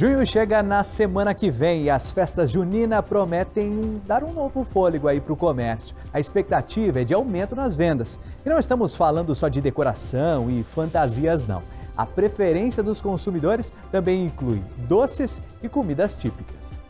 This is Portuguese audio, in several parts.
Junho chega na semana que vem e as festas junina prometem dar um novo fôlego aí para o comércio. A expectativa é de aumento nas vendas. E não estamos falando só de decoração e fantasias, não. A preferência dos consumidores também inclui doces e comidas típicas.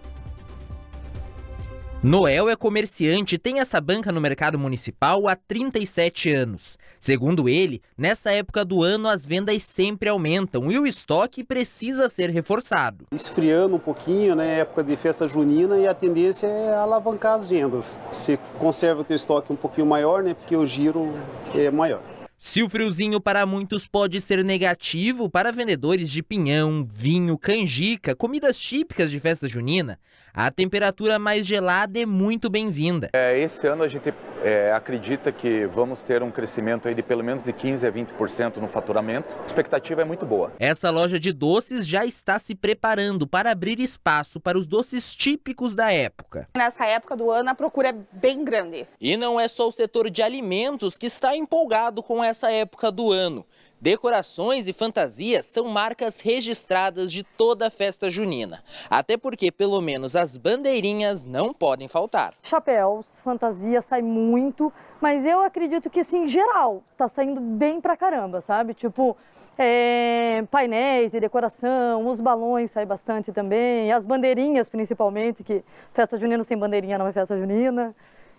Noel é comerciante e tem essa banca no mercado municipal há 37 anos. Segundo ele, nessa época do ano as vendas sempre aumentam e o estoque precisa ser reforçado. Esfriando um pouquinho, né, época de festa junina e a tendência é alavancar as vendas. Você conserva o teu estoque um pouquinho maior, né, porque o giro é maior. Se o friozinho para muitos pode ser negativo, para vendedores de pinhão, vinho, canjica, comidas típicas de festa junina, a temperatura mais gelada é muito bem-vinda. É, esse ano a gente é, acredita que vamos ter um crescimento aí de pelo menos de 15% a 20% no faturamento. A expectativa é muito boa. Essa loja de doces já está se preparando para abrir espaço para os doces típicos da época. Nessa época do ano a procura é bem grande. E não é só o setor de alimentos que está empolgado com essa nessa época do ano. Decorações e fantasias são marcas registradas de toda a festa junina. Até porque, pelo menos, as bandeirinhas não podem faltar. Chapéus, fantasia sai muito, mas eu acredito que, assim, em geral, tá saindo bem pra caramba, sabe? Tipo, é, painéis e decoração, os balões saem bastante também, as bandeirinhas, principalmente, que festa junina sem bandeirinha não é festa junina.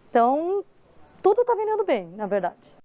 Então, tudo tá vendendo bem, na verdade.